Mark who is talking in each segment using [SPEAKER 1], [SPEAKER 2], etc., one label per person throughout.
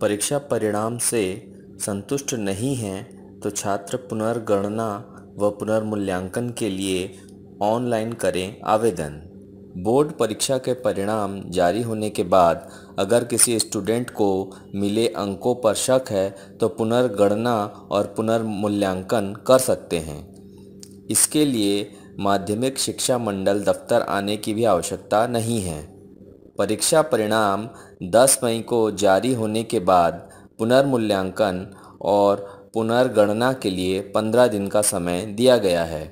[SPEAKER 1] परीक्षा परिणाम से संतुष्ट नहीं हैं तो छात्र पुनर्गणना व पुनर्मूल्यांकन के लिए ऑनलाइन करें आवेदन बोर्ड परीक्षा के परिणाम जारी होने के बाद अगर किसी स्टूडेंट को मिले अंकों पर शक है तो पुनर्गणना और पुनर्मूल्यांकन कर सकते हैं इसके लिए माध्यमिक शिक्षा मंडल दफ्तर आने की भी आवश्यकता नहीं है परीक्षा परिणाम 10 मई को जारी होने के बाद पुनर्मूल्यांकन और पुनर्गणना के लिए 15 दिन का समय दिया गया है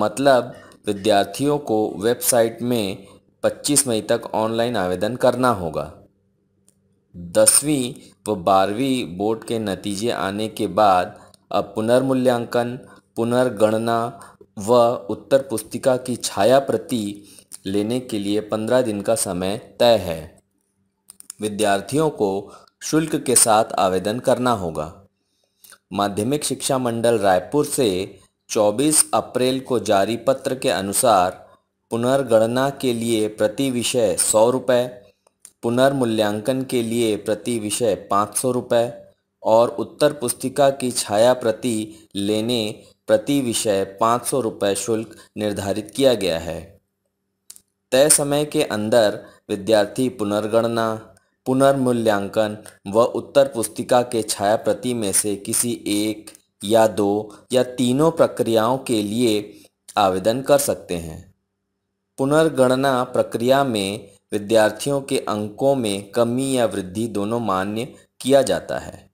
[SPEAKER 1] मतलब विद्यार्थियों को वेबसाइट में 25 मई तक ऑनलाइन आवेदन करना होगा दसवीं व बारहवीं बोर्ड के नतीजे आने के बाद अब पुनर्मूल्यांकन पुनर्गणना व उत्तर पुस्तिका की छाया प्रति लेने के लिए पंद्रह दिन का समय तय है विद्यार्थियों को शुल्क के साथ आवेदन करना होगा माध्यमिक शिक्षा मंडल रायपुर से 24 अप्रैल को जारी पत्र के अनुसार पुनर्गणना के लिए प्रति विषय सौ रुपये पुनर्मूल्यांकन के लिए प्रति विषय पाँच सौ रुपये और उत्तर पुस्तिका की छाया प्रति लेने प्रति विषय पाँच सौ रुपये शुल्क निर्धारित किया गया है तय समय के अंदर विद्यार्थी पुनर्गणना पुनर्मूल्यांकन व उत्तर पुस्तिका के छाया प्रति में से किसी एक या दो या तीनों प्रक्रियाओं के लिए आवेदन कर सकते हैं पुनर्गणना प्रक्रिया में विद्यार्थियों के अंकों में कमी या वृद्धि दोनों मान्य किया जाता है